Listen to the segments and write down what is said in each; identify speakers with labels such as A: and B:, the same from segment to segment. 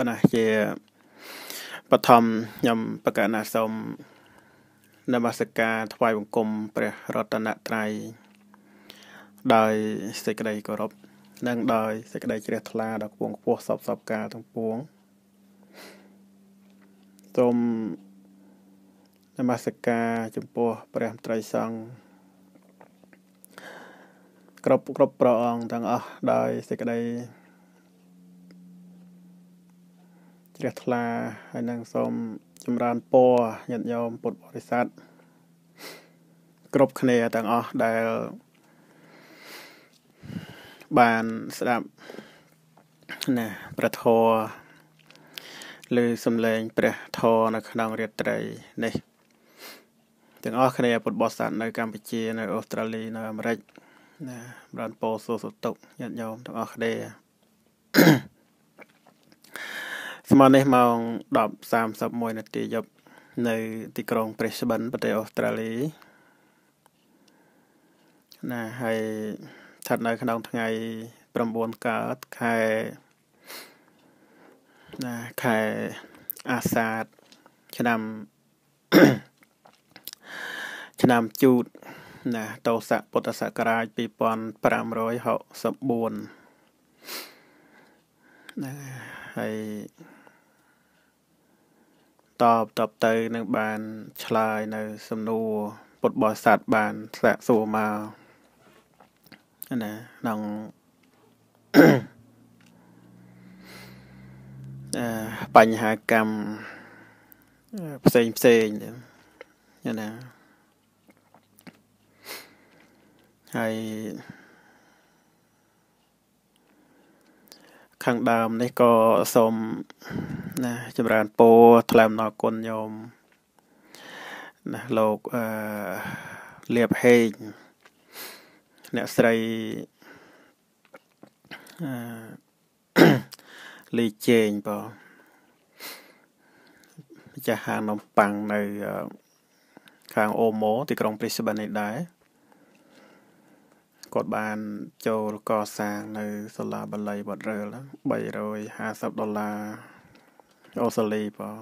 A: គាត់ណាជាបឋមខ្ញុំបកណាសូមនមស្ការថ្វាយបង្គំព្រះរតនត្រ័យដោយសេចក្តីគោរពនិងដោយសេចក្តីជ្រះថ្លាដល់គួងខ្ពស់សពសពការទាំងពួងសូមនមស្ការចំពោះព្រះត្រីសង្ឃគ្រប់គ្រប់ប្រអងទាំងអស់ដោយសេចក្តីជ្រះថ្លាហើយនឹងសូមចម្រើនពរញាតិញោមពុទ្ធបរិស័ទគ្រប់គ្នាទាំងអស់ដែល បានស្ដាប់ណាព្រះធម៌ឬសំឡេងព្រះធម៌នៅ ក្នុងរាត្រីនេះទាំងអស់គ្នាពុទ្ធបរិស័ទនៅកម្ពុជា នៅអូស្ត្រាលី នៅអាមេរិកណាបានពោសុសុទុកញាតិញោមទាំងអស់គ្នា Yeah. ស្មើនេះម៉ោង10:31នាទីយប់នៅ ទីក្រុង Brisbane ប្រទេសអូស្ត្រាលីណាហើយស្ថិតនៅ ក្នុងថ្ងៃ9កើតខែណាខែអាសាឍឆ្នាំឆ្នាំជូតណាតោស័កពុទ្ធសករាជ2564ណាហើយតបតបទៅនឹងបាន ឆ្លើយនៅ សំណួរពុទ្ធបរិស័ទបានសាកសួរមកណាក្នុងអឺបញ្ហាកម្មផ្សេងផ្សេងណាហើយខាងដើមនេះក៏សូមណាចម្រើនពរថ្លែងអំណរគុណញោមណាលោកអឺលៀបហេងអ្នកស្រីអឺលីជេងបងម្ចាស់ហាងនំប៉័ងនៅខាងអូម៉ូទីក្រុងព្រីស្បិននេះដែរគាត់បានចូលកសាងនៅសាលាបាលីវត្តរើល350ដុល្លារអូស្ត្រាលីបង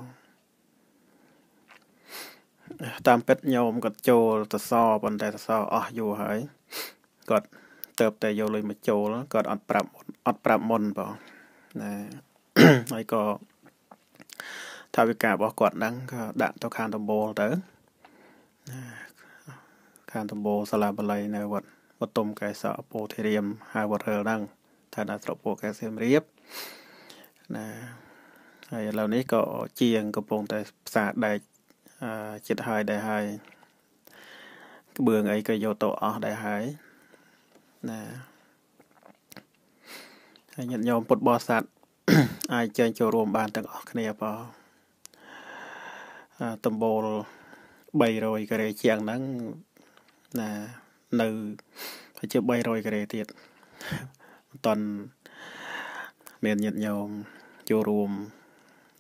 A: តាមពិតញោមគាត់ចូលសសប៉ុន្តែសសអស់យូរហើយគាត់ទៅតែយកលុយមកចូលគាត់អត់ប្រាប់អត់ប្រាប់មុនបងណាហើយក៏ថាវិការរបស់គាត់ហ្នឹងក៏ដាក់ទៅខាងដំបូលទៅខាងដំបូលសាលាបាលីនៅវត្តបតុមកែសអពោធិរាមហើយវត្តរើដឹងឋានៈស្រុកពោកែសៀមរាបណាហើយឥឡូវនេះក៏ជាងកំពុងតែផ្សារដែកចិត្តហើយដែរហើយក្បឿងអីក៏យកទៅអស់ដែរហើយណាហើយញាតិញោមពុទ្ធបរិស័ទអាចចែងចូលរួមបានទាំងអស់គ្នាបងតំបូល300ការ៉េជាងហ្នឹងណានៅហើយជា300ក្រេទៀតមិនតន់មានញាតញោមចូលរួម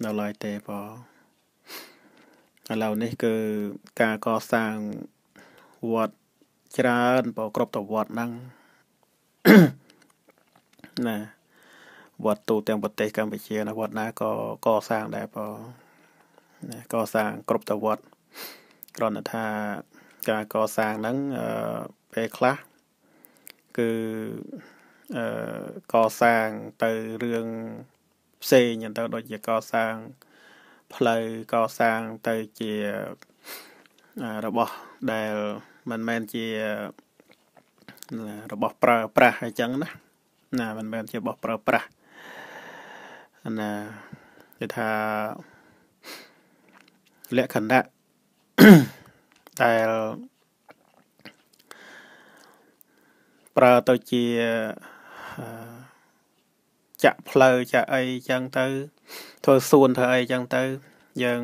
A: នៅឡើយទេបងឥឡូវនេះគឺការកសាងវត្តច្រើនបងគ្រប់តវត្តហ្នឹងណា វត្តទូទាំងប្រទេសកម្ពុជាណាវត្តណាក៏កសាងដែរបងណាកសាងគ្រប់តវត្តគ្រាន់តែថា ការកសាងហ្នឹងអឺពេលខ្លះគឺអឺកសាងទៅរឿងផ្សេងទៅដូចជាកសាង ផ្លូវកសាងទៅជារបស់ដែលមិនមែនជារបស់ប្រើប្រាស់អញ្ចឹងណាណាមិនមែនជារបស់ប្រើប្រាស់ណាគេថាលក្ខណៈដែលប្រើទៅជាចាក់ផ្លូវចាក់អីចឹងទៅ ធ្វើសួនធ្វើអីចឹងទៅ យើង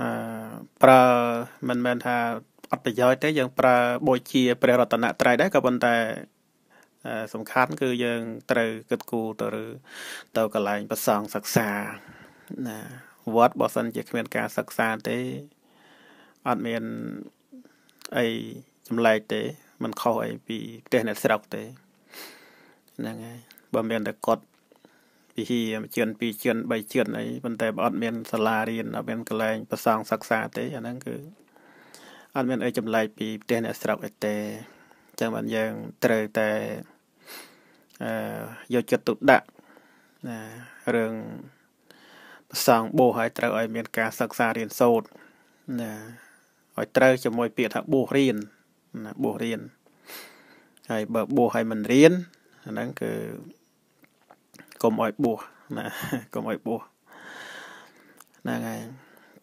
A: អឺប្រើមិនមែនថាអត់ប្រយោជន៍ទេយើងប្រើបូជា ព្រះរតនត្រ័យដែរក៏ប៉ុន្តែសំខាន់គឺយើងត្រូវគិតគូរទៅឬទៅកន្លែងប្រសងសិក្សាណាវត្តបើសិនជាគ្មានការសិក្សាទេអត់មានអីចម្លែកទេมันខុសអីពីផ្ទះអ្នកស្រុកទេហ្នឹងហើយបើមានតែគាត់វិហារជឿន2ជឿន3ជឿនអីប៉ុន្តែបើអត់មានសាលារៀនអត់មានកន្លែងប្រសងសិក្សាទេអាហ្នឹងគឺអត់មានអីចម្លែកពីផ្ទះអ្នកស្រុកអីទេចឹងបានយើងត្រូវតែអឺយកចិត្តទុកដាក់ណារឿងប្រសងបូសឲ្យត្រូវឲ្យមាន ការសិក្សារៀនសូត្រណាឲ្យត្រូវជាមួយ ពាក្យថាបូសរៀនណាបួសរៀនហើយបើបួសហើយមិនរៀនអាហ្នឹងគឺកុំឲ្យបួសណាកុំឲ្យបួសហ្នឹងហើយ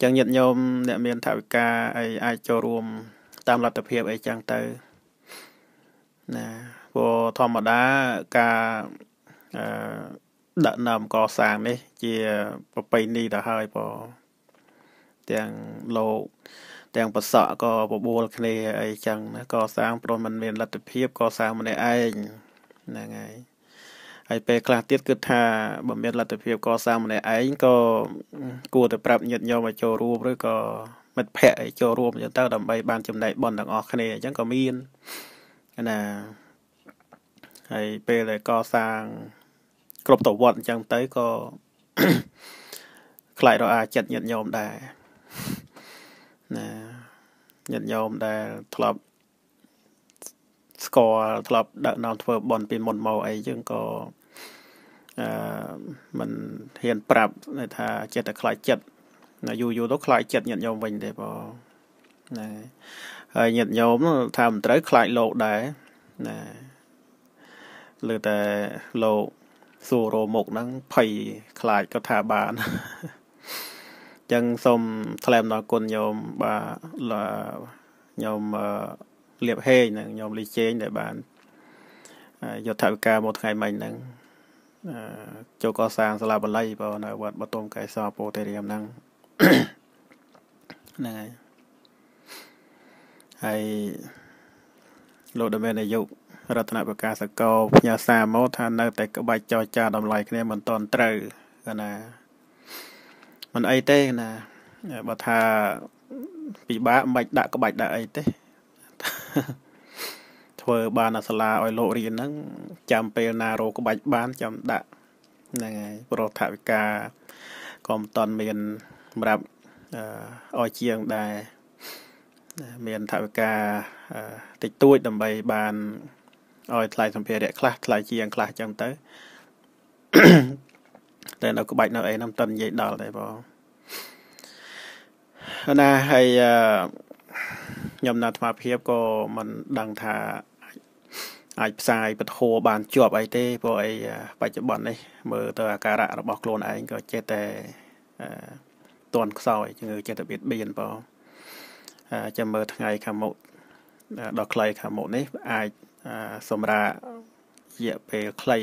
A: អញ្ចឹងញាតិញោមអ្នក មានថវិកាអីអាចចូលរួមតាមលទ្ធភាពអីចឹងទៅណាព្រោះធម្មតាការអឺដាក់ដើមកសាងនេះ ជាប្រពៃណីទៅហើយព្រោះទាំងលោកទាំងប្រសក់ក៏បបួលគ្នាអីចឹងណាកសាងព្រោះมันមានលទ្ធភាពកសាងម្នាក់ឯងហ្នឹងហើយហើយពេលខ្លះទៀតគឺថាបើមានលទ្ធភាពកសាងម្នាក់ឯងក៏គួរតែប្រាប់ញាតិញោមឲ្យចូលរួមឬក៏មិត្តភ័ក្តិឲ្យចូលរួមចឹងទៅដើម្បីបានចំណែកបុណ្យទាំងអស់គ្នាអញ្ចឹងក៏មានណាហើយពេលដែលកសាងគ្រប់តវត្តអញ្ចឹងទៅក៏ខ្លាចរអាចិត្តញាតិញោមដែរញាតិញោមដែល ធ្លាប់ស្គាល់ធ្លាប់ដឹកនាំធ្វើបន់ពីមុនមកអីចឹងក៏អឺมันហ៊ានប្រាប់ថាចិត្តតែខ្លាចចិត្តណាយូរយូរទៅខ្លាចចិត្តញាតិញោមវិញទេបងណាហើយញាតិញោមថាមិនត្រូវខ្លាចលោកដែរណាលើតែលោកសួររោមុខហ្នឹងភ័យខ្លាចក៏ថាបានចឹងសូមថ្លែងអំណរគុណញោមបាទញោមលៀបហេងនិងញោមលីជេងដែលបានយកថវិកាមកថ្ងៃមិញហ្នឹងចូលកសាងសាលាបាលីបងនៅវត្តបតុមកែសរពោធិរាមហ្នឹងហ្នឹងហើយហើយលោកដមេនាយករតនប្រកាសកោផ្ញើសារមកថានៅតែក្បាច់ចរចាតម្លៃគ្នាមិនតន់ត្រូវគណាមិនអីទេណាបើថាពិបាកមិនបាច់ដាក់ក្បាច់ដាក់អីទេធ្វើបានអាសាលាឲ្យលោករៀនហ្នឹងចាំពេលណារោក្បាច់បានចាំដាក់ហ្នឹងហើយប្រថវិកាក៏មិនតន់មានសម្រាប់ឲ្យជាងដែរមានថវិកាតិចតួចដើម្បីបានឲ្យថ្លៃសម្ភារៈខ្លះថ្លៃជាងខ្លះចឹងទៅតែនៅក្បាច់នៅអីហ្នឹងមិនទាន់និយាយដល់ទេបងណាហើយខ្ញុំនៅអាត្មាភាពក៏មិនដឹងថាអាចផ្សាយពធបានជាប់អីទេព្រោះអីបច្ចុប្បន្ននេះ មើលទៅអាការៈរបស់ខ្លួនឯងក៏ចេះតែតន់ខ្សោយជំងឺចិត្តបៀតបៀនបងចាំមើលថ្ងៃខាងមុខដល់ខ្លីខាងមុខនេះ អាចសម្រាប់រយៈពេលខ្លី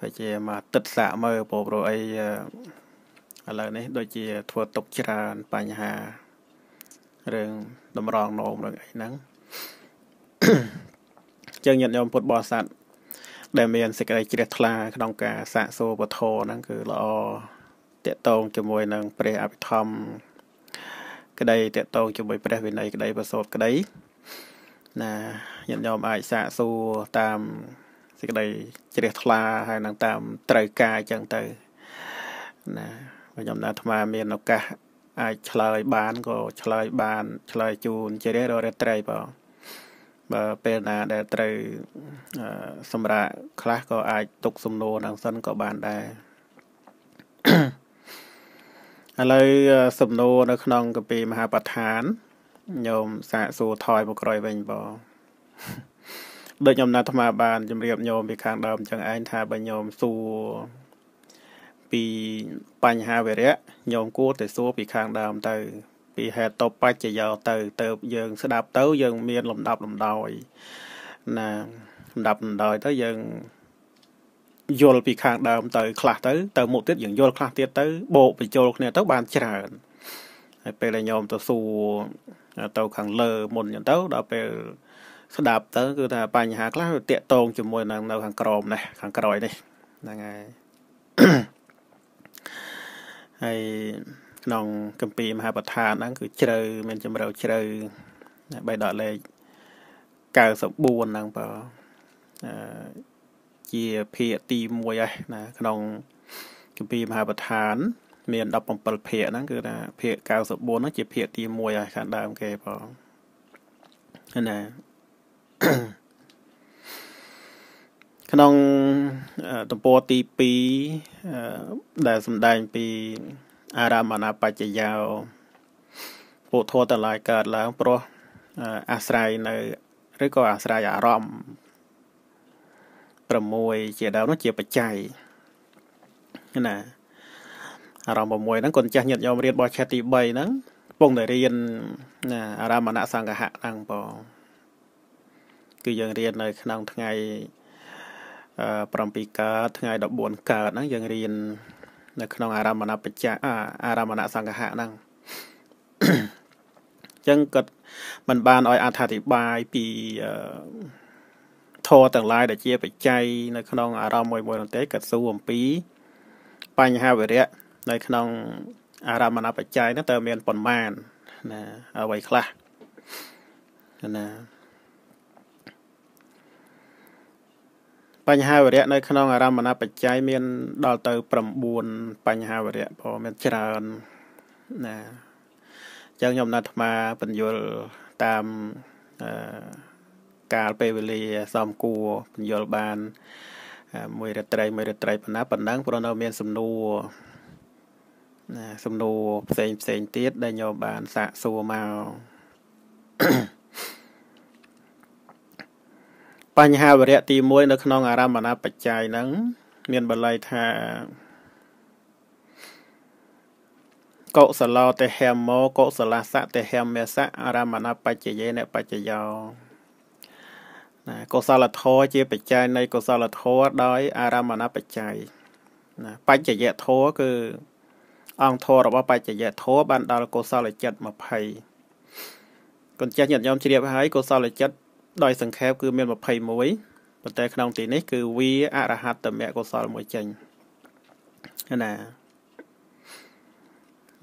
A: បើជាមកទឹកសាក់មើលព្រោះព្រោះអីឥឡូវនេះដូចជា ធ្វើຕົកច្រើនបញ្ហារឿងតម្រង់នោមរឿងអីហ្នឹងចឹងញាតិញោមពុទ្ធបរិស័ទដែលមានសេចក្តីជ្រះថ្លាក្នុងការសាកសួរពធហ្នឹងគឺល្អតកតងជាមួយនឹងព្រះអភិធម្មក្តីតកតងជាមួយព្រះវិន័យក្តីប្រសូតក្តីណាញាតិញោមអាចសាកសួរតាមសេចក្តីជ្រះថ្លាហើយនឹងតាមត្រូវការអញ្ចឹងទៅណាខ្ញុំណាអាត្មា មានឱកាសអាច ឆ្លើយបានក៏ឆ្លើយបាន ឆ្លើយជូនជ្រះររត្រីបងបើពេលណាដែល ត្រូវ សម្រាប់ខ្លះក៏អាចទុកសំណួរដល់សិនក៏បានដែរឥឡូវសំណួរនៅក្នុងកាពីមហាប្រធានញោមសាកសួរថយមកក្រោយវិញបងដូចខ្ញុំណាត់អាត្មាបានជម្រាបញោមពីខាងដើមចឹងឯងថាបើញោមសួរពីបញ្ហាវិរៈញោមគួរតែសួរ ពី ខាងដើមទៅ ពីហេតុតបច្ចយោទៅ ទៅយើងស្ដាប់ទៅ យើង មាន លំដាប់លំដោយណាលំដាប់លំដោយទៅយើងយល់ពីខាងដើមទៅខ្លះទៅទៅមុខទៀតយើងយល់ខ្លះទៀតទៅបោកបញ្ចូលគ្នាទៅបានច្រើនហើយពេលដែលញោមទៅសួរទៅខាងលើមុនអញ្ចឹងទៅដល់ពេលស្ដាប់ទៅគឺថាបញ្ហាខ្លះវាតាក់ទងជាមួយនឹងនៅខាងក្រោមនេះខាងក្រោយនេះហ្នឹងហើយហើយក្នុងកម្ពីមហាបឋានហ្នឹងគឺជ្រៅមានជំរឿជ្រៅបីដកលេខ94ហ្នឹងបើអឺជាភាគទី1ហើយណាក្នុងគម្ពីរមហាប្រធាន មាន17ភាគហ្នឹងគឺថាភាគ94ហ្នឹងជាភាគទី1ហើយខាងដើមគេបងណាក្នុងទំព័រទី2ដែលសម្ដែងពីអារាមណាបច្ចយោពុទ្ធតឡាយកើតឡើងព្រោះអាស្រ័យនៅឬក៏អាស្រ័យអារម្មណ៍6ជាដើមនោះជាបច្ច័យណាអារម្មណ៍6ហ្នឹងកូនចាស់ញាតិញោមរៀនបោះឆេតទី3ហ្នឹងកំពុងតែរៀនណាអារាមណៈសង្ឃហៈហ្នឹងបងគឺយើងរៀននៅក្នុងថ្ងៃ7កើតថ្ងៃ14កើតហ្នឹងយើងរៀននៅ ក្នុង អារម្មណបច្ចៈអារម្មណសង្ឃៈហ្នឹងចឹងគាត់មិនបានឲ្យអធិប្បាយពីធម៌ទាំងឡាយដែលជាបច្ច័យនៅក្នុងអារម្មណ៍មួយមួយនោះទេគាត់សួរអំពីបញ្ហាវិរៈនៅក្នុងអារម្មណបច្ច័យហ្នឹងតើមានប៉ុន្មានណាអ្វីខ្លះណាបញ្ហាវរៈនៅក្នុងអារម្មណបច្ច័យមានដល់ទៅ9បញ្ហាវរៈព្រោះមានច្រើនណាអញ្ចឹងខ្ញុំណាត់អាត្មាបញ្យលតាមអឺកាលពេលវេលាសមគួរបញ្យលបាន មួយរាត្រីមួយរាត្រីប៉ុណ្ណាប៉ុណ្ណឹងព្រោះនៅមានសំណួរណាសំណួរផ្សេងផ្សេងទៀតដែលខ្ញុំបានសាកសួរមកបញ្ហាវរៈទី1នៅក្នុងអារម្មណបច្ច័យហ្នឹងមានបល័យថាកុសលោតិហេមោកុសលសៈតិហេមេសៈអារម្មណបច្ចយេនបច្ចយោណាកុសលធម៌ជា បច្ច័យនៃកុសលធម៌ដោយអារម្មណបច្ច័យណាបច្ចយៈធម៌គឺអង្គធម៌របស់បច្ចយៈធម៌បានដល់កុសលចិត្ត20គុណចាស់ញាតិញោមជ្រាបហើយកុសលចិត្តដោយសង្ខេបគឺមាន21ប៉ុន្តែក្នុងទីនេះគឺវាអរហត្តមកុសលមួយចេញណា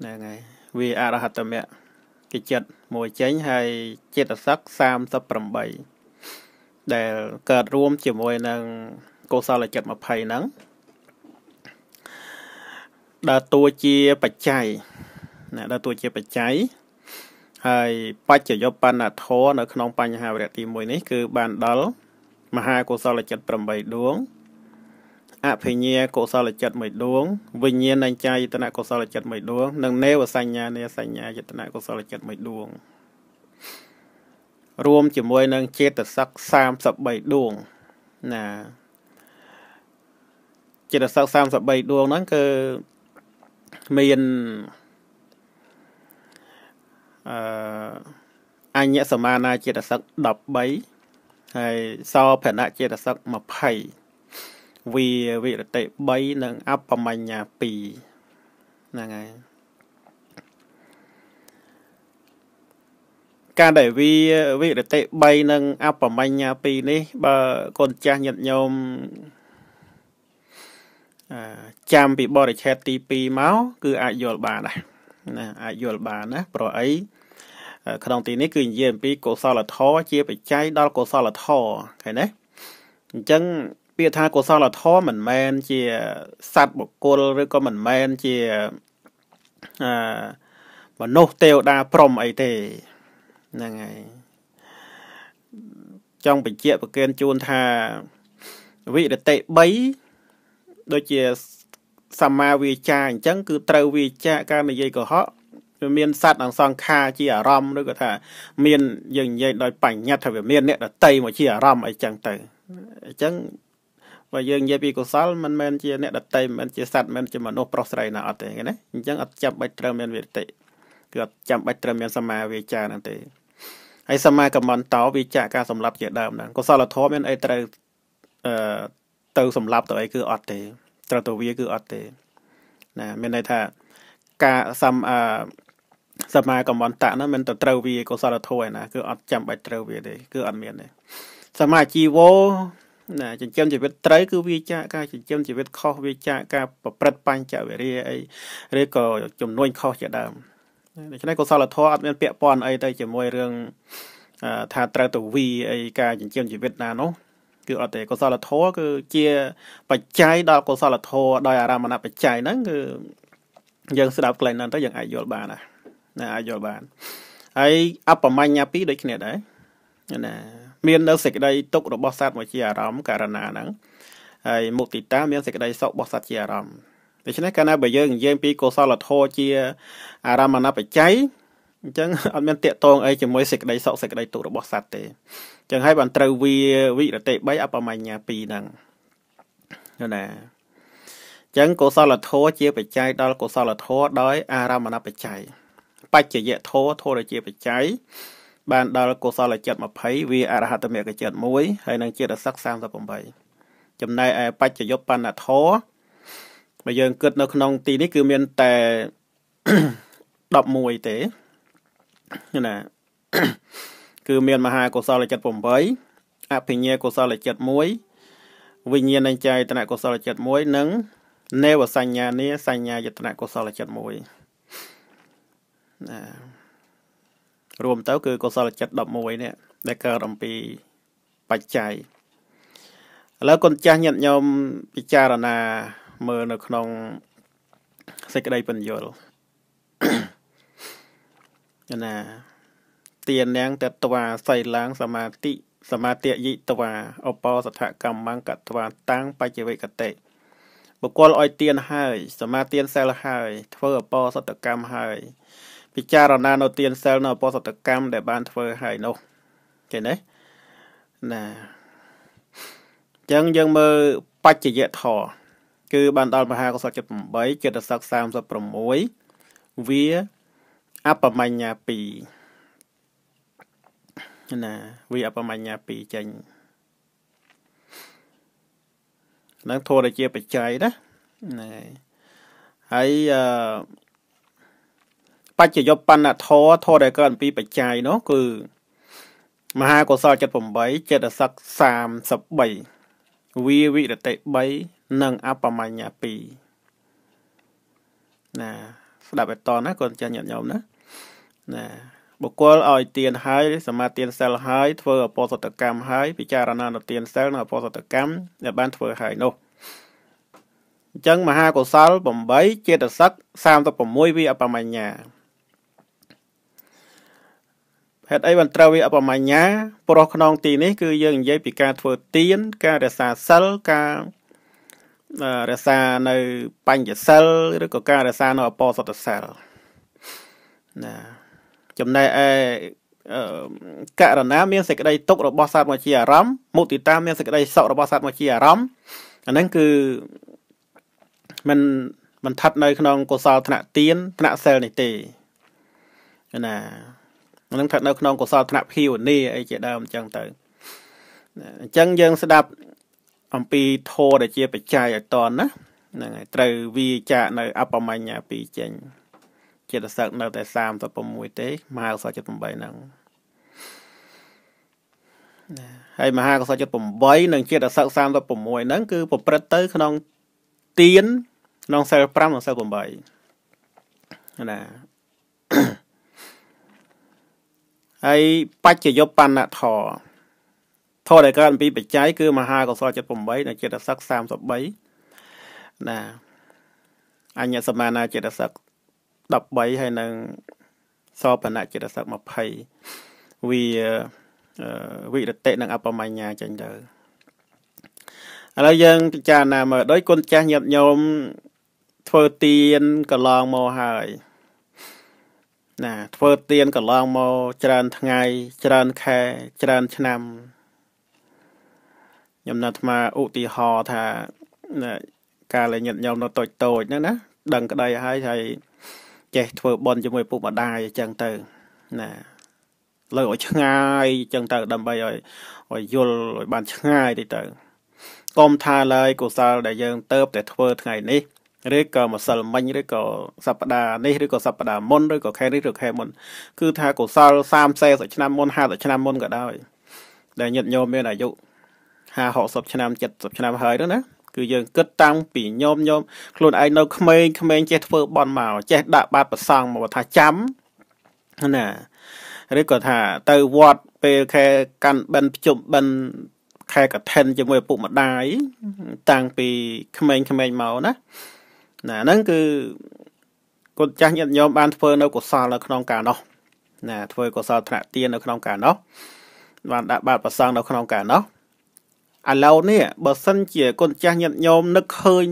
A: ហ្នឹងហើយវាអរហត្តមគេចិត្តមួយចេញហើយចិត្តសឹក38ដែលកើតរួមជាមួយ នឹងកុសលចិត្ត20ហ្នឹងដើតួជាបច្ច័យណាដើតួជា បច្ច័យហើយបច្ចយបណ្ណធរនៅក្នុង បញ្ហាវរៈទី1នេះគឺបានដល់មហាកុសលចិត្ត8ដួងអភិញ្ញាកុសលចិត្ត1ដួងវិញ្ញាណញ្ចាយតនៈកុសលចិត្ត1ដួងនិង នេវសញ្ញានាសញ្ញាយតនៈកុសលចិត្ត1ដួងរួមជាមួយ នឹងចេតសក33ដួងណាចេតសក33ដួងហ្នឹងគឺមានអឺអញ្ញសមាណាចេតសិក13ហើយសោភណចេតសិក20វាវិរតិ3និងអបមញ្ញា2ហ្នឹងហើយការដែលវាវិរតិ3និងអបមញ្ញ2នេះ បើកូនចាស់ញាតិញោមចាំពីបរិច្ឆេទទី2មកគឺអាចយល់បានដែរណាអាចយល់បានណាព្រោះអីក្នុងទីនេះគឺនិយាយអំពីកុសលធម៌ជាបច្ច័យដល់កុសលធម៌ឃើញទេអញ្ចឹងពាក្យថាកុសលធម៌មិនមែនជាសត្វបុគ្គលឬក៏មិនមែនជាអឺមនុស្សទេវតាព្រំអីទេហ្នឹងហើយចង់បញ្ជាក់ប្រកេនជូនថាវិរតិ3ដូចជាសម្មាវាចាអញ្ចឹងគឺត្រូវវាចាការនិយាយកុហកវាមានសត្វអង្គសង្ខារជាអារម្មណ៍ឬក៏ថាមានយើងនិយាយដោយបញ្ញត្តិថាវាមានអ្នកដតីមកជាអារម្មណ៍អីចឹងទៅអញ្ចឹងបើយើងនិយាយពីកុសលមិនមែនជាអ្នកដតីមិនមែនជាសត្វមិនមែនជាមនុស្សប្រុសស្រីណាអត់ទេណាអញ្ចឹងអត់ចាំបាច់ត្រូវមានវិរតិគឺអត់ចាំបាច់ត្រូវមានសមាវាចាហ្នឹងទេហើយសមាកមន្តោវាចាការសម្លាប់ជាដើមហ្នឹងកុសលធម៌មានអីត្រូវអឺទៅសម្លាប់ទៅអីគឺអត់ទេត្រូវទៅវាគឺអត់ទេណាមានន័យថាការសំអឺសមាកម្មន្តៈហ្នឹងមិនទៅត្រូវវាកុសលធម៌ឯណាគឺអត់ចាំបាច់ត្រូវវាទេគឺអត់មានទេសមាជីវោណាចិញ្ចឹមជីវិតត្រូវគឺវាចាកការចិញ្ចឹមជីវិតខុសវាចាកការប្រព្រឹត្តបញ្ចវិរិយអីឬក៏ចំនួនខុសជាដើមដូច្នេះកុសលធម៌អត់មានពាក់ព័ន្ធអីទៅជាមួយរឿងថាត្រូវទៅវីអីការចិញ្ចឹមជីវិតណានោះគឺអត់ទេកុសលធម៌គឺជា បច្ច័យដល់កុសលធម៌ដោយអារម្មណបច្ច័យហ្នឹងគឺយើងស្ដាប់ខ្លះហ្នឹងទៅយើងអាចយល់បានណាណាអាចយល់បានហើយអបមញ្ញាពីរដូចគ្នាដែរណាមាននៅសេចក្តីទុករបស់សត្វមកជាអារម្មណ៍ករណីហ្នឹងហើយមុទិតាមានសេចក្តីសុខរបស់សត្វជាអារម្មណ៍ដូច្នេះកាលណាបើយើងនិយាយពីកុសលធម៌ជាអារម្មណបច្ច័យអញ្ចឹងអត់មានតាកតងអីជាមួយសេចក្តីសុខសេចក្តីទុក្ខរបស់សត្វទេអញ្ចឹងហើយបានត្រូវវាវិរតិ3អបមញ្ញា2ហ្នឹងណាអញ្ចឹងកុសលធម៌ជា បច្ច័យដល់កុសលធម៌ដោយអារម្មណបច្ច័យបច្ចយៈធោធរជាបច្ច័យបានដល់កុសលចិត្ត20វាអរហតមគ្គចិត្ត1ហើយនឹងចិត្តសឹក38ចំណែកឯបច្ចយុបណ្ណធរបើយើងគិតនៅ ក្នុងទីនេះគឺមានតែ11ទេណាគឺមានមហាកុសលចិត្ត8អភិញ្ញាកុសលចិត្ត1វិញ្ញាណញ្ចៃតនកុសលចិត្ត1និងនេវសញ្ញានាសញ្ញាយតនកុសលចិត្ត1ណារួមទៅ គឺកុសលចិត្ត11នេះដែលកើតអំពីបច្ច័យឥឡូវកូនចាស់ញាតិញោមពិចារណា មើលនៅក្នុងសេចក្តីបញ្យលណាទាននាងតត្វាសៃឡាងសមាធិសមាធិយិតវាឧបោសថកម្មង្កតវាតាំងបច្ចវេកតិបុគ្គលឲ្យទានហើយសមាទានសិលហើយធ្វើឧបោសតកម្មហើយពិចារណានៅទានសិលនៅអបសតកម្មដែលបានធ្វើហើយនោះឃើញទេណាអញ្ចឹងយើងមើលបច្ចយធរគឺ បានដល់មហាកុសល78ចិត្តសក36វាអបមញ្ញា2ណាវាអបមញ្ញា2ចេញនឹងធរដែលជាបច្ច័យណាណាហើយអឺបច្ចយបណ្ណធរធរដែលកើតអំពីបច្ច័យនោះគឺមហាកុសល78ចិត្តសក33វាវិរតិ3និងអបមញ្ញ2ណាស្ដាប់ឲ្យតណាកូនចាញ់ញាតិញោមណាណាបុគ្គលឲ្យទានហើយ សមាទានសិលហើយធ្វើអពោសតកម្មហើយពិចារណានៅទានសិលនិងអពោសតកម្មដែលបានធ្វើហើយនោះអញ្ចឹងមហាកុសល8ចេតសិក36វិអបមញ្ញាហេតុអីបានត្រូវវាអបមញ្ញាព្រោះក្នុងទីនេះគឺយើងនិយាយពីការធ្វើទានការរក្សាសិលការរក្សានៅបញ្ញសិលឬក៏ការរក្សានៅអពសតសិលណាចំណែកឯករណាមានសេចក្តីទុករបស់សត្វមកជាអារម្មណ៍មុទិតាមានសេចក្តីសុខរបស់សត្វមកជាអារម្មណ៍អាហ្នឹងគឺมันมันស្ថិតនៅ ក្នុងកុសលធ្នាក់ទានធ្នាក់សិលនេះទេណានឹងថានៅក្នុងកុសលធ្នាក់ភាវនាអីជាដើមអញ្ចឹងទៅអញ្ចឹងយើងស្ដាប់អំពីធម៌ដែលជា បច្ច័យឲ្យតនណាហ្នឹងហើយត្រូវវាចាកនៅអបមញ្ញា2ចេញចិត្តសឹកនៅតែ36ទេមហាកុសល78ហ្នឹងហើយមហាកុសល78និងចិត្តសឹក36ហ្នឹងគឺប្រព្រឹត្តទៅក្នុងទៀនក្នុងសិល5និងសិល8ណាហើយបច្ចយបណ្ណធរធរដែលកើតអំពីបច្ច័យគឺមហាកុសល78និងចិត្តសឹក33ណា អញ្ញសមាណាចិត្តសឹក13ហើយនិងសបណៈចិត្តសឹក20វាវិរតិនិងអបមញ្ញាចឹងទៅឥឡូវយើងពិចារណាមើលដោយគុណចាស់ញាតិញោមធ្វើទៀនកន្លងមកហើយណាធ្វើទៀនកន្លងមកច្រើនថ្ងៃច្រើនខែច្រើនឆ្នាំខ្ញុំនៅអាត្មាឧទាហរណ៍ថាការលែងញឹកញោមនៅតូចតូចហ្នឹងណាដឹងក្តីហើយហើយចេះ ធ្វើបន់ជាមួយពុកម្ដាយអញ្ចឹងទៅ ណាលើឲ្យឆ្ងាយអញ្ចឹងទៅដើម្បីឲ្យឲ្យយល់ឲ្យបានឆ្ងាយតិចទៅកុំថាឡើយកុសលដែលយើងទៅតែធ្វើថ្ងៃនេះឬក៏ម្សិលមិញឬក៏សប្តាហ៍នេះឬក៏សប្តាហ៍មុនឬក៏ខែនេះឬខែមុនគឺថាកុសល30 40ឆ្នាំមុន50ឆ្នាំមុនក៏ដោយដែលញាតិញោមមានអាយុ50 60ឆ្នាំ70ឆ្នាំហើយនោះណាគឺយើងគិតតាំងពីញោមញោមខ្លួនឯងនៅ ក្មេងក្មេងចេះធ្វើបន់មកចេះដាក់បាតប្រសងមកថាចាំណាឬក៏ថាទៅវត្តពេលខែកាន់បិណ្ឌភ្ជុំបិណ្ឌខែកឋិនជាមួយឪពុកម្ដាយតាំងពីក្មេងៗមកណាណាហ្នឹងគឺគាត់ចាស់ញាតិញោមបានធ្វើនៅកុសលនៅក្នុងការនោះណាធ្វើកុសលថ្នាក់ទាននៅក្នុងការនោះបានដាក់បាតប្រសងនៅក្នុងការនោះឥឡូវនេះបើសិនជាគុណចាស់ញាតិញោមនឹកឃើញ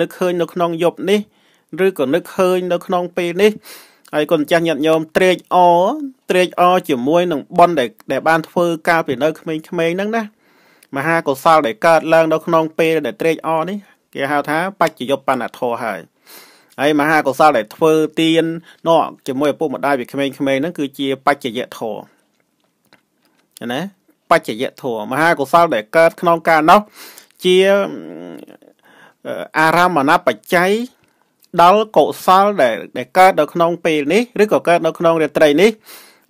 A: នឹកឃើញនៅក្នុងយប់នេះ ឬក៏នឹកឃើញនៅក្នុងពេលនេះហើយគុណចាស់ញាតិញោមត្រេកអត្រេកអជាមួយនឹងប៉ុនដែលដែលបានធ្វើកាលពីនៅក្មេងៗហ្នឹងណាមហាកុសលដែលកើតឡើងនៅក្នុងពេលដែលត្រេកអនេះគេហៅថាបច្ចយុបបណ្ណធរហើយហើយមហាកុសលដែលធ្វើទៀនណោជាមួយឪពុកម្ដាយវាក្មេងៗហ្នឹងគឺជាបច្ចយៈធរណាបច្ចយៈធរមហាកុសលដែលកើតក្នុងការនោះជាអារាមណបច្ច័យដល់កុសលដែលដែលកើតនៅក្នុងពេលនេះឬក៏កើតនៅក្នុងរាត្រីនេះ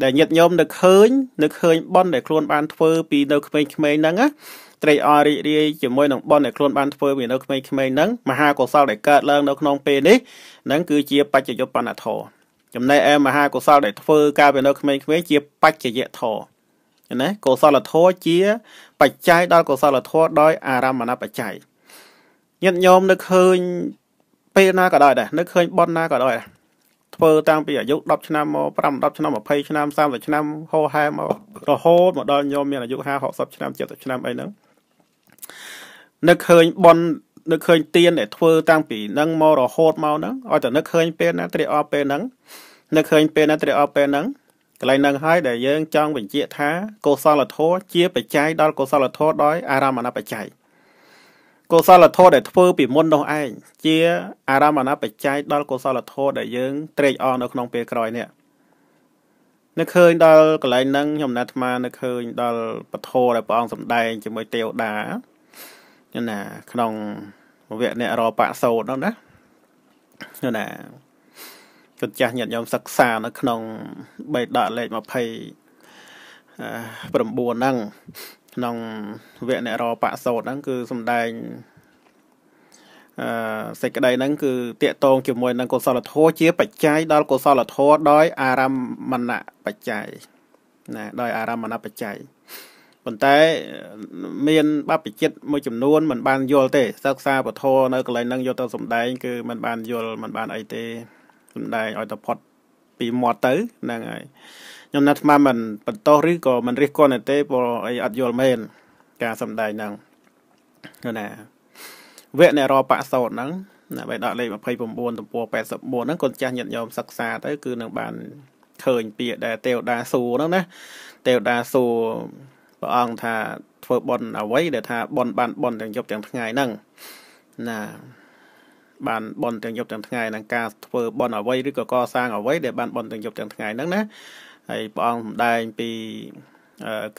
A: ដែលញាតិញោមនៅឃើញនៅឃើញប៉ុនដែលខ្លួនបានធ្វើពីនៅ ក្មេងៗហ្នឹងណាត្រេកអររីករាយជាមួយនឹងបនដែលខ្លួនបានធ្វើពីនៅក្មេងៗហ្នឹងមហាកុសលដែលកើតឡើងនៅក្នុងពេលនេះហ្នឹងគឺជាបច្ចយុបបណ្ណធរចំណែកឯមហាកុសលដែលធ្វើកាលពីនៅក្មេងៗជាបច្ចយៈធរណាកុសលធរជាបច្ច័យដល់កុសលធរដោយអារម្មណបច្ច័យញាតិញោមនឹកឃើញពេលណាក៏ដោយដែរនឹកឃើញបនណាក៏ដោយដែរធ្វើតាំងពីអាយុ10ឆ្នាំមក5 10ឆ្នាំ20ឆ្នាំ30ឆ្នាំហោហែមករហូតមកដល់ញោមមានអាយុ50 60ឆ្នាំ70ឆ្នាំអីហ្នឹងនឹកឃើញប៉ុននឹកឃើញទៀនដែលធ្វើតាំងពីនឹងមករហូតមកហ្នឹងឲ្យតែនឹកឃើញពេលណាត្រេកអរពេលហ្នឹងនឹកឃើញពេលណាត្រេកអរពេលហ្នឹងកន្លែងហ្នឹងហើយដែលយើងចង់បញ្ជាក់ថាកុសលធម៌ជាបច្ច័យដល់កុសលធម៌ដោយអារម្មណបច្ច័យកុសលធម៌ដែលធ្វើពីមុននោះឯងជា អារម្មណបច្ច័យដល់កុសលធម៌ដែលយើងត្រេកអរនៅក្នុង ពេលក្រោយនេះនៅឃើញដល់កន្លែងហ្នឹងខ្ញុំអាត្មានៅឃើញដល់ពធដែលព្រះអង្គសម្ដែងជាមួយទេវតាណាក្នុងវគ្គអ្នករបាក់សោតហ្នឹងណាណាកូនចាស់ញាតិញោមសិក្សា នៅ ក្នុងបេដកលេខ20 9ហ្នឹងក្នុងវគ្គអ្នករបាក់សោតហ្នឹងគឺសំដែងអឺសេចក្តីហ្នឹងគឺតកតងជាមួយនឹងកុសលធម៌ជា បច្ច័យដល់កុសលធម៌ដោយអារម្មណបច្ច័យណា ដោយអារម្មណបច្ច័យប៉ុន្តែមានបព្វជិតមួយចំនួនមិនបានយល់ទេសិក្សាពធនៅកន្លែងហ្នឹងយកទៅសំដែងគឺមិនបានយល់មិនបានអីទេសំដែងឲ្យទៅផុតពីមាត់ទៅហ្នឹងហើយខ្ញុំណាត់ស្មានមិនបន្តឬក៏មិនរិះគន់ទេព្រោះអីអត់យល់មែនការសំដែងហ្នឹងនោះណាវគ្គអ្នករបាក់សោតហ្នឹងណាបែរដកលេខ29ទំព័រ84ហ្នឹងកូនចាស់ញាតិញោមសិក្សាទៅគឺនឹងបានឃើញពាក្យដែលទេវតាសួរហ្នឹងណាទេវតាសួរព្រះអង្គថាធ្វើបន់អ្វីដែលថាបន់បានបន់ទាំងយប់ទាំងថ្ងៃហ្នឹងណាបានបន់ទាំងយប់ទាំងថ្ងៃនឹងការធ្វើបន់អ្វីឬក៏កសាងអ្វីដែលបានបន់ទាំងយប់ទាំងថ្ងៃហ្នឹងណាហើយព្រះអង្គសម្ដែងពី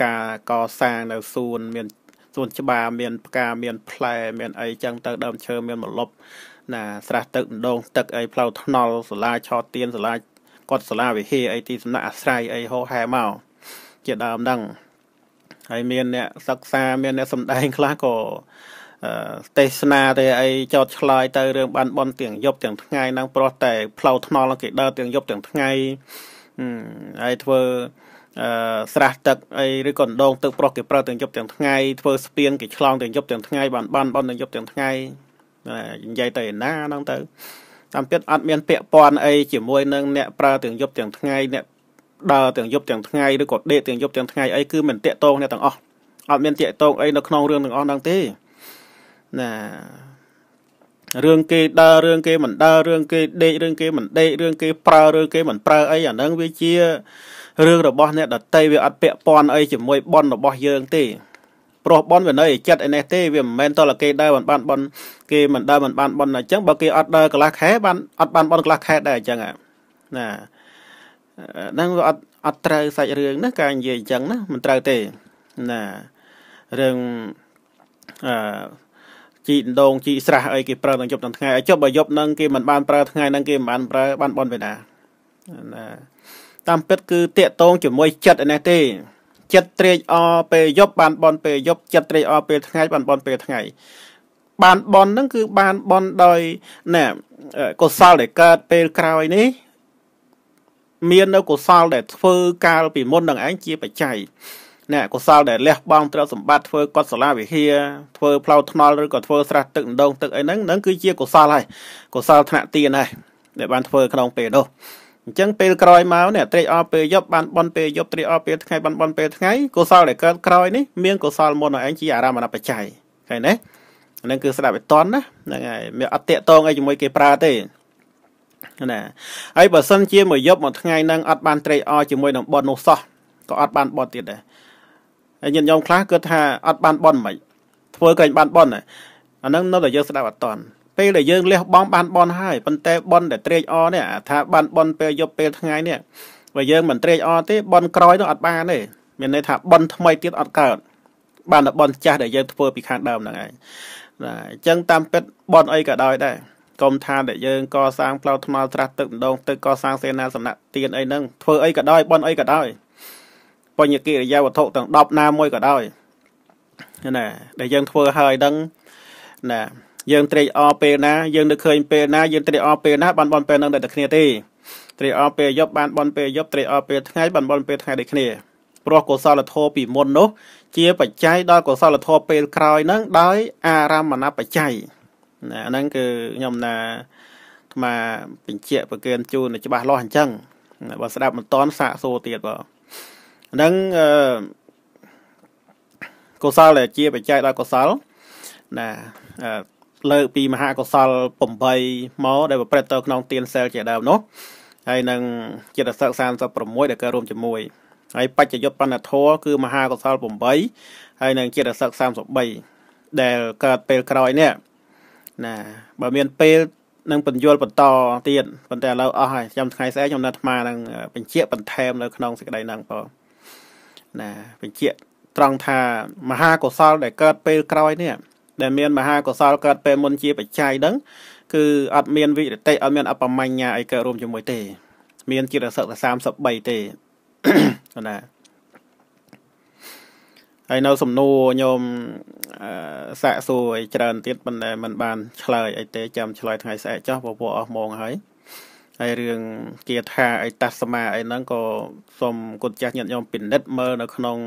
A: ការកសាងនៅសួនមាន សួនច្បារមានផ្កាមានផ្លែ មានអីចឹងទៅដើមឈើមានមលប់ណាស្រះទឹកម្ដងទឹកអីផ្លូវថ្នល់សាលាឆោតទៀនសាលាគាត់សាលាវិហារអីទីសំណាក់អាស្រ័យអីហោហែមកជាដើមហ្នឹងហើយមានអ្នកសិក្សាមានអ្នកសំដែង ខ្លះក៏ទេសនាទេអីចោតឆ្លើយទៅរឿងបានបនទាំងយប់ទាំងថ្ងៃហ្នឹងព្រោះតែផ្លូវថ្នល់គេដើរទាំងយប់ទាំងថ្ងៃហើយធ្វើអឺស្រះទឹកអីឬក៏ដងទឹកប្រុសគេប្រើទាំងយប់ទាំងថ្ងៃធ្វើស្ពានគេឆ្លងទាំងយប់ទាំងថ្ងៃបានបានបនទាំងយប់ទាំងថ្ងៃនិយាយទៅឯណាហ្នឹងទៅតាមពិតអត់មានពាក់ព័ន្ធអីជាមួយនឹងអ្នកប្រើទាំងយប់ទាំងថ្ងៃអ្នកដើរទាំងយប់ទាំងថ្ងៃឬក៏ដេកទាំងយប់ទាំងថ្ងៃអីគឺមិនតាក់ទងអ្នកទាំងអស់អត់មានតាក់ទងអីនៅក្នុងរឿងទាំងអស់ហ្នឹងទេណារឿងគេដើររឿងគេមិនដើររឿងគេដេករឿងគេមិនដេករឿងគេប្រើរឿងគេមិនប្រើអីអាហ្នឹងវាជារឿងរបស់អ្នកដតីវាអត់ពាក់ព័ន្ធអីជាមួយប៉ុនរបស់យើងទេព្រោះប៉ុនវានៅឯចិត្តឯនេះទេវាមិនមែនតលគេដើរមិនបានប៉ុនគេមិនដើរមិនបានប៉ុនអញ្ចឹងបើគេអត់ដើរកន្លះខែបានអត់បានប៉ុនកន្លះខែដែរអញ្ចឹងណាហ្នឹងវាអត់អត់ត្រូវសាច់រឿងណាការនិយាយអញ្ចឹងណាមិនត្រូវទេណារឿងអឺជីដងជីស្រះអីគេប្រើដល់យប់ដល់ថ្ងៃឲ្យចប់បើយប់ហ្នឹងគេមិនបានប្រើថ្ងៃហ្នឹងគេមិនបានប្រើបានបនវេណាណា តាមពិតគឺតាកតងជាមួយចិត្តឯនេះទេចិត្តត្រេកអរពេលយប់បានបនពេលយប់ចិត្តត្រេកអរពេលថ្ងៃ បានបនពេលថ្ងៃបានបនហ្នឹងគឺបានបនដោយណែកុសលដែលកើតពេលក្រោយនេះមាននៅកុសលដែលធ្វើកាលពីមុននឹងឯងជាបច្ច័យណាកុសលដែលលះបង់ទ្រព្យសម្បត្តិធ្វើកុសលាវិហារធ្វើផ្លូវថ្នល់ឬក៏ធ្វើស្រះទឹកម្ដងទឹកអីហ្នឹងហ្នឹងគឺជាកុសលហើយកុសលថ្នាក់ទានហើយដែលបានធ្វើក្នុងពេលនោះអញ្ចឹងពេលក្រោយមកនេះត្រេកអរពេលយប់បានបន់ពេលយប់ត្រេកអរពេលថ្ងៃបានបន់ពេលថ្ងៃកុសលដែលកើតក្រោយនេះមានកុសលមុនឯងជាអារម្មណបច្ច័យឃើញទេហ្នឹងគឺស្ដាប់ឲ្យតន់ណាហ្នឹងហើយវាអត់តាកតងអីជាមួយគេប្រើទេណាហើយបើសិនជាមួយយប់មួយថ្ងៃហ្នឹងអត់បានត្រេកអរជាមួយនឹងបននោះសោះក៏អត់បានបត់ទៀតដែរហើយញាតិញោមខ្លះគាត់ថាអត់បានបនមិនធ្វើក្រែងបានបនអាហ្នឹងនៅតែយើងស្ដាប់អត់តន់ពេលដែលយើងលះបង់បានបនហើយប៉ុន្តែបនដែលត្រេកអរនេះថាបានបនពេលយប់ពេលថ្ងៃនេះបើយើងមិនត្រេកអរទេបនក្រោយនោះអត់បានទេមានន័យថាបនថ្មីទៀតអត់កើតបានតែបនចាស់ដែលយើងធ្វើពីខាងដើមហ្នឹងឯងណាអញ្ចឹងតាមពិតបនអីក៏ដោយដែរកុំថាតែយើងកសាងផ្លូវថ្នល់ត្រាស់ទឹកម្ដង ទឹកកសាងសេនាសនៈទានអីហ្នឹងធ្វើអីក៏ដោយបន់អីក៏ដោយបញ្ញកិរិយាវត្ថុទាំង10ណាមួយក៏ដោយណា ដែលយើងធ្វើហើយហ្នឹងណាយើងត្រេកអរពេលណាយើងនឹកឃើញពេលណាយើងត្រេកអរពេលណាបានបន់ពេលហ្នឹងតែតែគ្នាទេត្រេកអរពេលយប់បានបន់ពេលយប់ត្រេកអរពេលថ្ងៃបានបន់ពេលថ្ងៃដូចគ្នាព្រោះកុសលធម៌ពីមុននោះ ជាបច្ច័យដល់កុសលធម៌ពេលក្រោយហ្នឹងដោយអារម្មណបច្ច័យណាហ្នឹងគឺខ្ញុំណាថ្មបញ្ជាក់ប្រកានជូនច្បាស់លាស់អញ្ចឹងបើស្ដាប់មិនតន់សាកសួរទៀតបើហ្នឹងអឺកុសលដែលជាបច្ច័យដល់កុសលណាលើកពីមហាកុសល8មកដែលប្រព្រឹត្តទៅក្នុងទានសិលជាដើមនោះហើយនឹងចិត្តសិក្សា36ដែលកើតរួមជាមួយហើយបច្ចយុត្តបណ្ឌធរគឺមហាកុសល8ហើយនឹងចិត្តសិក្សា33ដែលកើតពេលក្រោយនេះណាបើមានពេលនឹងបញ្យលបន្តទៀតប៉ុន្តែឥឡូវអស់ហើយចាំថ្ងៃស្អែកខ្ញុំនៅអាត្មានឹងបញ្ជាក់បន្ថែមនៅក្នុងសេចក្តីហ្នឹងបងណាបញ្ជាក់ត្រង់ថាមហាកុសលដែលកើតពេលក្រោយនេះដែលមានមហាកុសលកើតពេលមុនជាបច្ច័យហ្នឹងគឺអត់មានវិរតិអត់មានអបមញ្ញាអីកើតរួមជាមួយទេ មានជាតិសឹកតែ33ទេណាហើយនៅ សំណួរខ្ញុំសាកសួរឲ្យច្រើនទៀតប៉ុន្តែมันបានឆ្លើយអីទេចាំឆ្លើយថ្ងៃស្អែកចោះព្រោះពួកអស់ម៉ងហើយហើយរឿងគាថាអីតាសមាអីហ្នឹងក៏សូមគុណចាស់ញាតិញោមពិនិត្យមើលនៅ ក្នុង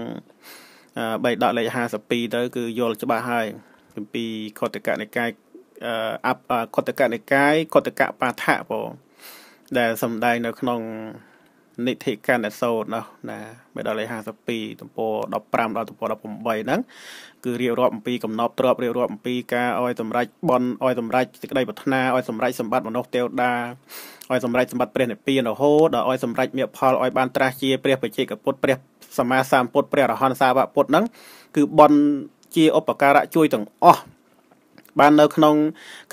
A: បៃដកលេខ52ទៅគឺយល់ច្បាស់ហើយពីខតកនិកាយអខតកនិកាយខតកបាថៈបងដែលសំដែងនៅ ក្នុងនិធិកណ្ដសោតនោះណាមេដុល52ទំព័រ15ដល់ទំព័រ18ហ្នឹងគឺរៀបរាប់អំពីកំណប់ទ្របរៀបរាប់អំពីការឲ្យសម្រេចបនឲ្យសម្រេចសេចក្តីប្រាថ្នាឲ្យសម្រេចសម្បត្តិមនុស្សទេវតាឲ្យសម្រេចសម្បត្តិព្រះនិព្វានរហូតដល់ឲ្យសម្រេចមគ្គផលឲ្យបានត្រាស់ជា ព្រះបជាកពុទ្ធព្រះសម្មាសម្ពុទ្ធព្រះអរហន្តសាវកពុទ្ធហ្នឹងគឺបន ជាឧបការៈជួយទាំងអស់បាននៅក្នុង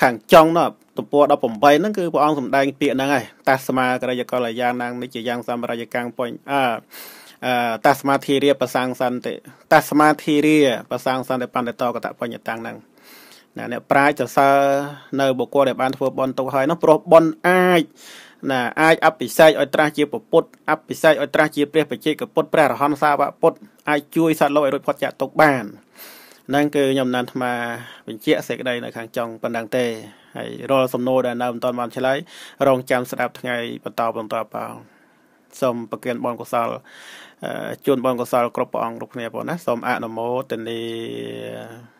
A: ខាងចុងនោះទំព័រ18ហ្នឹងគឺព្រះអង្គសម្ដែង ពាក្យហ្នឹងហើយតាស្មាករយកលយ៉ាងណាងនិច្ចយ៉ាងសម្រាយកាំងពុញអឺតាស្មាធិរិយប្រសាងសន្តិតាស្មាធិរិយប្រសាងសន្តិបណ្ឌតកតបញ្ញតាំងហ្នឹងណាអ្នក ប្រាជ្ញសរសើរនៅបុគ្គលដែលបានធ្វើបន់ទុកហើយនោះព្រោះបន់អាចណាអាចអភិសេកឲ្យត្រាស់ជាពុទ្ធអភិសេកឲ្យត្រាស់ជាព្រះបច្ចេកពុទ្ធព្រះរហន្តសាវកពុទ្ធអាចជួយសត្វលោកឲ្យរួចផុតចាកទុកបានហ្នឹងគឺខ្ញុំណានថ្មបញ្ជាក់សេចក្តីនៅខាងចុងប៉ុណ្ណឹងទេហើយរាល់សំណួរដែលនៅមិនទាន់បានឆ្លើយរងចាំស្ដាប់ថ្ងៃបន្តបន្តបាទសូមប្រគិនបងកុសលជូនបងកុសលគ្រប់ព្រះអង្គគ្រប់គ្នាបងណាសូមអនុមោទនា